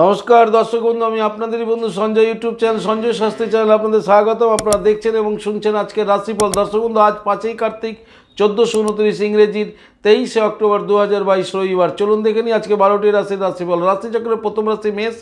নমস্কার দর্শক বন্ধু আমি আপনাদেরই বন্ধু Sanjay YouTube channel Sanjay Shastri channel আপনাদের স্বাগতম আপনারা দেখছেন এবং শুনছেন আজকে রাশিফল দর্শক বন্ধু আজ পাঁচই কার্তিক চোদ্দোশো উনত্রিশ ইংরেজির তেইশে অক্টোবর দু হাজার বাইশ রবিবার চলুন দেখে নিই আজকে বারোটি বল রাশিফল রাশিচক্রের প্রথম রাশি মেষ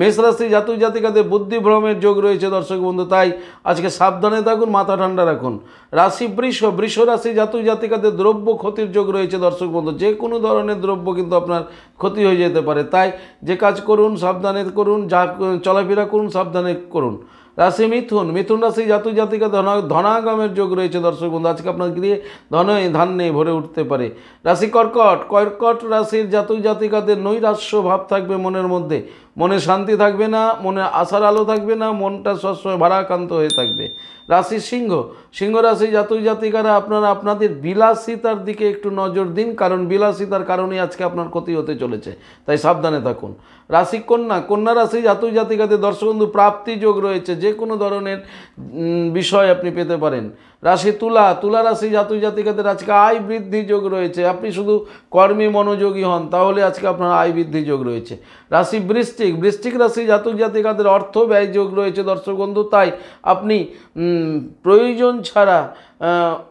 মেষ রাশি জাতক জাতিকাদের বুদ্ধিভ্রমের যোগ রয়েছে দর্শক বন্ধু তাই আজকে সাবধানে থাকুন মাথা ঠান্ডা রাখুন রাশি বৃষ বৃষ রাশি জাতক জাতিকাদের দ্রব্য ক্ষতির যোগ রয়েছে দর্শক বন্ধু যে কোনো ধরনের দ্রব্য কিন্তু আপনার ক্ষতি হয়ে যেতে পারে তাই যে কাজ করুন সাবধানে করুন যা চলাফেরা করুন সাবধানে করুন রাশি মিথুন মিথুন রাশি জাতু জাতিকা ধন ধনাগমের যোগ রয়েছে দর্শক বন্ধু আজকে আপনার গৃহে ধন ধান্যে ভরে উঠতে পারে রাশি কর্কট কর্কট রাশির জাতু জাতিকাদের নৈরাশ্য ভাব থাকবে মনের মধ্যে মনে শান্তি থাকবে না মনে আশার আলো থাকবে না মনটা সবসময় ভারাক্রান্ত হয়ে থাকবে রাশি সিংহ সিংহ রাশি জাতক জাতিকারা আপনারা আপনাদের বিলাসিতার দিকে একটু নজর দিন কারণ বিলাসিতার কারণে আজকে আপনার ক্ষতি হতে চলেছে তাই সাবধানে থাকুন রাশি কন্যা কন্যা রাশি জাতক জাতিকাদের দর্শকবন্ধু প্রাপ্তি যোগ রয়েছে যে কোনো ধরনের বিষয় আপনি পেতে পারেন রাশি তুলা তুলা রাশি জাতু জাতিকাদের আজকে আয় বৃদ্ধি যোগ রয়েছে আপনি শুধু কর্মী মনোযোগী হন তাহলে আজকে আপনার আয় বৃদ্ধি যোগ রয়েছে রাশি বৃষ্টিক বৃষ্টিক রাশি জাতক জাতিকাদের অর্থ ব্যয় যোগ রয়েছে দর্শক বন্ধু তাই আপনি প্রয়োজন ছাড়া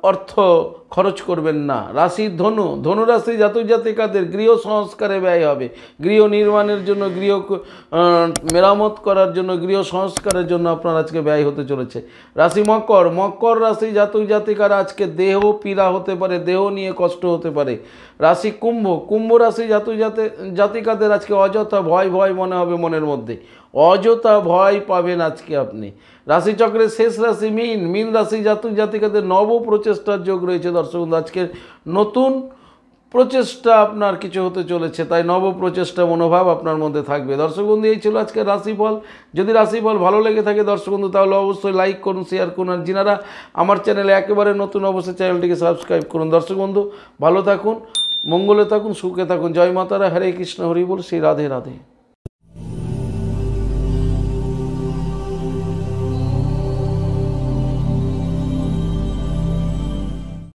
অর্থ খরচ করবেন না রাশি ধনু ধনু রাশি জাতক জাতিকাদের গৃহ সংস্কারে ব্যয় হবে গৃহ নির্মাণের জন্য গৃহ মেরামত করার জন্য গৃহ সংস্কারের জন্য আপনার আজকে ব্যয় হতে চলেছে রাশি মকর মকর রাশি জাতক জাতিকার আজকে দেহ পীড়া হতে পারে দেহ নিয়ে কষ্ট হতে পারে রাশি কুম্ভ কুম্ভ রাশি জাতক জাতিকাদের আজকে অযথা ভয় ভয় মনে হবে মনের মধ্যে অযথা ভয় পাবেন আজকে আপনি রাশিচক্রের শেষ রাশি মিন মিন রাশি জাতক জাতিকাদের নব প্রচেষ্টার যোগ রয়েছে দর্শক আজকের নতুন প্রচেষ্টা আপনার কিছু হতে চলেছে তাই নব প্রচেষ্টা মনোভাব আপনার মধ্যে থাকবে দর্শকবন্ধু এই ছিল আজকের রাশিফল যদি রাশিফল ভালো লেগে থাকে দর্শকবন্ধু তাহলে অবশ্যই লাইক করুন শেয়ার করুন আর যিনারা আমার চ্যানেলে একেবারে নতুন অবশ্যই চ্যানেলটিকে সাবস্ক্রাইব করুন দর্শকবন্ধু ভালো থাকুন মঙ্গলে থাকুন সুখে থাকুন জয় মাতারা হরে কৃষ্ণ হরি বল শ্রী রাধে রাধে